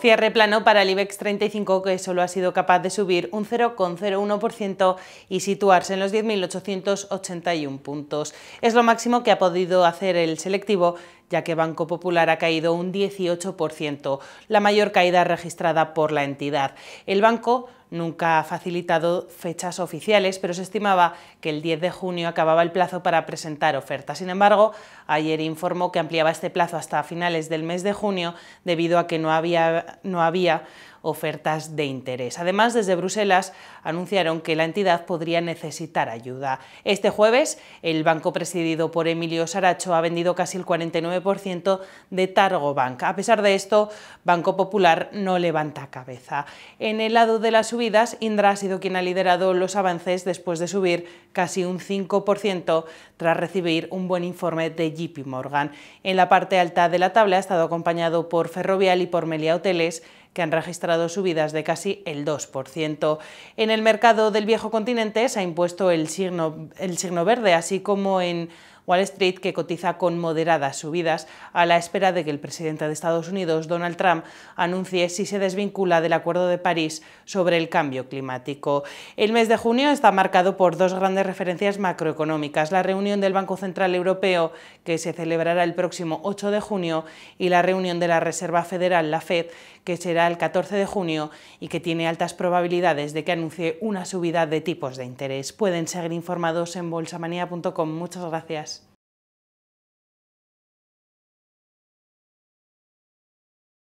Cierre plano para el IBEX 35 que solo ha sido capaz de subir un 0,01% y situarse en los 10.881 puntos. Es lo máximo que ha podido hacer el selectivo ya que Banco Popular ha caído un 18%, la mayor caída registrada por la entidad. El banco nunca ha facilitado fechas oficiales, pero se estimaba que el 10 de junio acababa el plazo para presentar ofertas. Sin embargo, ayer informó que ampliaba este plazo hasta finales del mes de junio debido a que no había, no había ofertas de interés. Además, desde Bruselas anunciaron que la entidad podría necesitar ayuda. Este jueves, el banco presidido por Emilio Saracho ha vendido casi el 49% de Targo Bank. A pesar de esto, Banco Popular no levanta cabeza. En el lado de las subidas, Indra ha sido quien ha liderado los avances después de subir casi un 5% tras recibir un buen informe de JP Morgan. En la parte alta de la tabla ha estado acompañado por Ferrovial y por Melia Hoteles, que han registrado subidas de casi el 2%. En el mercado del viejo continente se ha impuesto el signo, el signo verde, así como en Wall Street, que cotiza con moderadas subidas a la espera de que el presidente de Estados Unidos, Donald Trump, anuncie si se desvincula del Acuerdo de París sobre el cambio climático. El mes de junio está marcado por dos grandes referencias macroeconómicas, la reunión del Banco Central Europeo, que se celebrará el próximo 8 de junio, y la reunión de la Reserva Federal, la Fed, que será el 14 de junio y que tiene altas probabilidades de que anuncie una subida de tipos de interés. Pueden seguir informados en bolsamanía.com. Muchas gracias.